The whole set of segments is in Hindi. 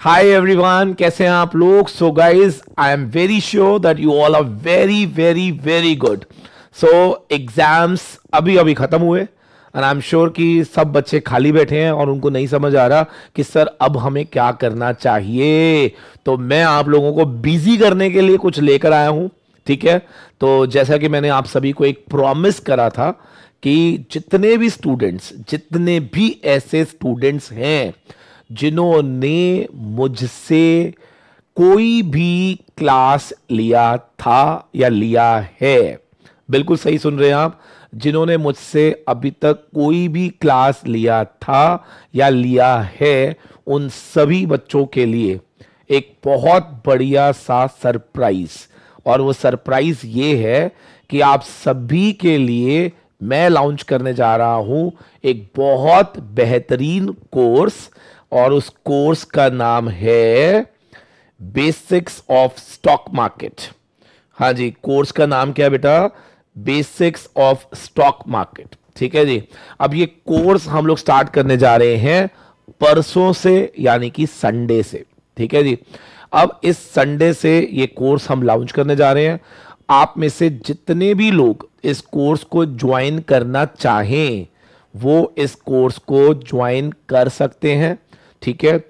हाय एवरीवन कैसे हैं आप लोग so guys I am very sure that you all are very very very good so exams अभी अभी ख़त्म हुए एंड आई एम श्योर कि सब बच्चे खाली बैठे हैं और उनको नहीं समझ आ रहा कि सर अब हमें क्या करना चाहिए तो मैं आप लोगों को बिजी करने के लिए कुछ लेकर आया हूँ ठीक है तो जैसा कि मैंने आप सभी को एक प्रॉमिस करा था कि जितने भी स्टूडेंट्स जितने भी ऐसे स्टूडेंट्स हैं जिन्होंने मुझसे कोई भी क्लास लिया था या लिया है बिल्कुल सही सुन रहे हैं आप जिन्होंने मुझसे अभी तक कोई भी क्लास लिया था या लिया है उन सभी बच्चों के लिए एक बहुत बढ़िया सा सरप्राइज और वो सरप्राइज ये है कि आप सभी के लिए मैं लॉन्च करने जा रहा हूं एक बहुत बेहतरीन कोर्स और उस कोर्स का नाम है बेसिक्स ऑफ स्टॉक मार्केट हाँ जी कोर्स का नाम क्या है बेटा बेसिक्स ऑफ स्टॉक मार्केट ठीक है जी अब ये कोर्स हम लोग स्टार्ट करने जा रहे हैं परसों से यानी कि संडे से ठीक है जी अब इस संडे से ये कोर्स हम लॉन्च करने जा रहे हैं आप में से जितने भी लोग इस कोर्स को ज्वाइन करना चाहें वो इस कोर्स को ज्वाइन कर सकते हैं ठीक है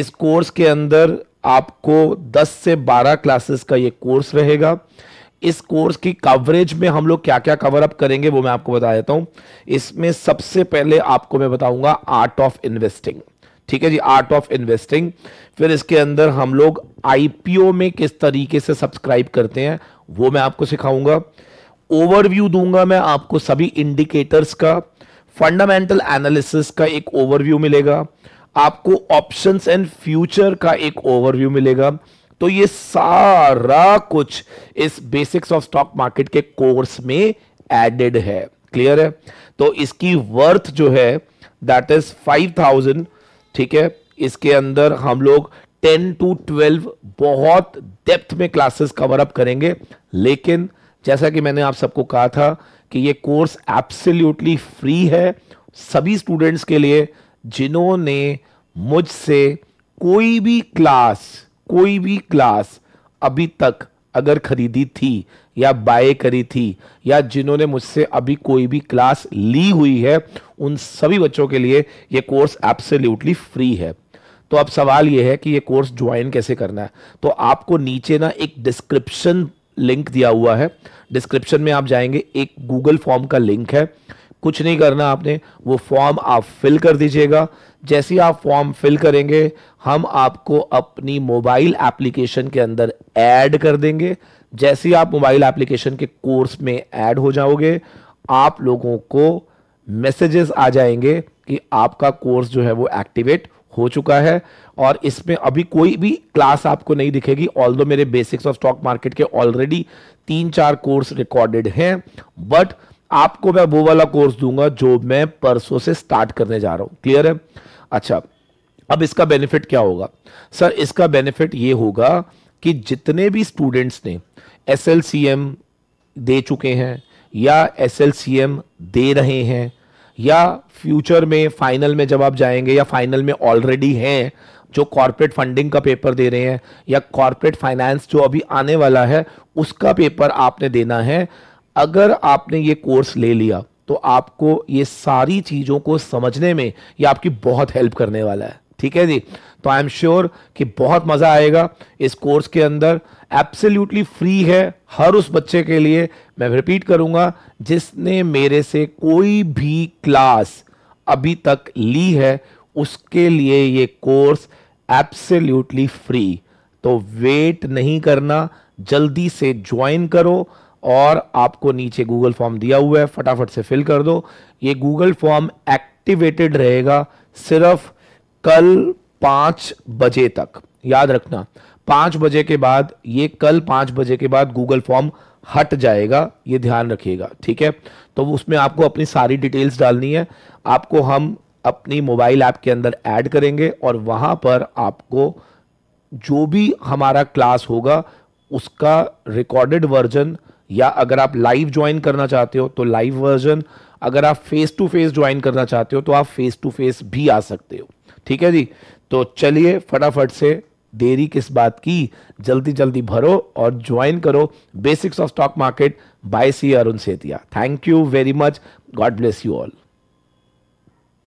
इस कोर्स के अंदर आपको 10 से 12 क्लासेस का ये कोर्स रहेगा इस कोर्स की कवरेज में हम लोग क्या क्या कवर अप करेंगे वो मैं आपको बता देता हूं इसमें सबसे पहले आपको मैं बताऊंगा आर्ट ऑफ इन्वेस्टिंग ठीक है जी आर्ट ऑफ इन्वेस्टिंग फिर इसके अंदर हम लोग आईपीओ में किस तरीके से सब्सक्राइब करते हैं वो मैं आपको सिखाऊंगा ओवरव्यू दूंगा मैं आपको सभी इंडिकेटर्स का फंडामेंटल एनालिसिस का एक ओवरव्यू मिलेगा आपको ऑप्शंस एंड फ्यूचर का एक ओवरव्यू मिलेगा तो ये सारा कुछ इस बेसिक्स ऑफ स्टॉक मार्केट के कोर्स में एडेड है क्लियर है तो इसकी वर्थ जो है दैट इज फाइव थाउजेंड ठीक है इसके अंदर हम लोग टेन टू ट्वेल्व बहुत डेप्थ में क्लासेस कवर अप करेंगे लेकिन जैसा कि मैंने आप सबको कहा था कि ये कोर्स एब्सोल्युटली फ्री है सभी स्टूडेंट्स के लिए जिन्होंने मुझसे कोई भी क्लास कोई भी क्लास अभी तक अगर खरीदी थी या बाय करी थी या जिन्होंने मुझसे अभी कोई भी क्लास ली हुई है उन सभी बच्चों के लिए ये कोर्स एब्सोल्युटली फ्री है तो अब सवाल ये है कि ये कोर्स ज्वाइन कैसे करना है तो आपको नीचे ना एक डिस्क्रिप्शन लिंक दिया हुआ है डिस्क्रिप्शन में आप जाएंगे एक गूगल फॉर्म का लिंक है कुछ नहीं करना आपने वो फॉर्म आप फिल कर दीजिएगा जैसे ही आप फॉर्म फिल करेंगे हम आपको अपनी मोबाइल एप्लीकेशन के अंदर ऐड कर देंगे जैसे ही आप मोबाइल एप्लीकेशन के कोर्स में ऐड हो जाओगे आप लोगों को मैसेजेस आ जाएंगे कि आपका कोर्स जो है वो एक्टिवेट हो चुका है और इसमें अभी कोई भी क्लास आपको नहीं दिखेगी ऑल मेरे बेसिक्स ऑफ स्टॉक मार्केट के ऑलरेडी तीन चार कोर्स रिकॉर्डेड हैं बट आपको मैं वो वाला कोर्स दूंगा जो मैं परसों से स्टार्ट करने जा रहा हूं क्लियर है अच्छा अब इसका बेनिफिट क्या होगा सर इसका बेनिफिट ये होगा कि जितने भी स्टूडेंट्स ने एस दे चुके हैं या एस दे रहे हैं या फ्यूचर में फाइनल में जब आप जाएंगे या फाइनल में ऑलरेडी हैं जो कॉरपोरेट फंडिंग का पेपर दे रहे हैं या कॉरपोरेट फाइनेंस जो अभी आने वाला है उसका पेपर आपने देना है अगर आपने ये कोर्स ले लिया तो आपको ये सारी चीज़ों को समझने में ये आपकी बहुत हेल्प करने वाला है ठीक है जी तो आई एम श्योर कि बहुत मज़ा आएगा इस कोर्स के अंदर एब्सोल्युटली फ्री है हर उस बच्चे के लिए मैं रिपीट करूँगा जिसने मेरे से कोई भी क्लास अभी तक ली है उसके लिए ये कोर्स एब्सोल्युटली फ्री तो वेट नहीं करना जल्दी से ज्वाइन करो और आपको नीचे गूगल फॉर्म दिया हुआ है फटाफट से फिल कर दो ये गूगल फॉर्म एक्टिवेटेड रहेगा सिर्फ कल पाँच बजे तक याद रखना पाँच बजे के बाद ये कल पाँच बजे के बाद गूगल फॉर्म हट जाएगा ये ध्यान रखिएगा ठीक है तो उसमें आपको अपनी सारी डिटेल्स डालनी है आपको हम अपनी मोबाइल ऐप के अंदर ऐड करेंगे और वहाँ पर आपको जो भी हमारा क्लास होगा उसका रिकॉर्डेड वर्जन या अगर आप लाइव ज्वाइन करना चाहते हो तो लाइव वर्जन अगर आप फेस टू फेस ज्वाइन करना चाहते हो तो आप फेस टू फेस भी आ सकते हो ठीक है जी तो चलिए फटाफट से देरी किस बात की जल्दी जल्दी भरो और ज्वाइन करो basics of stock market by C Arun Setia thank you very much God bless you all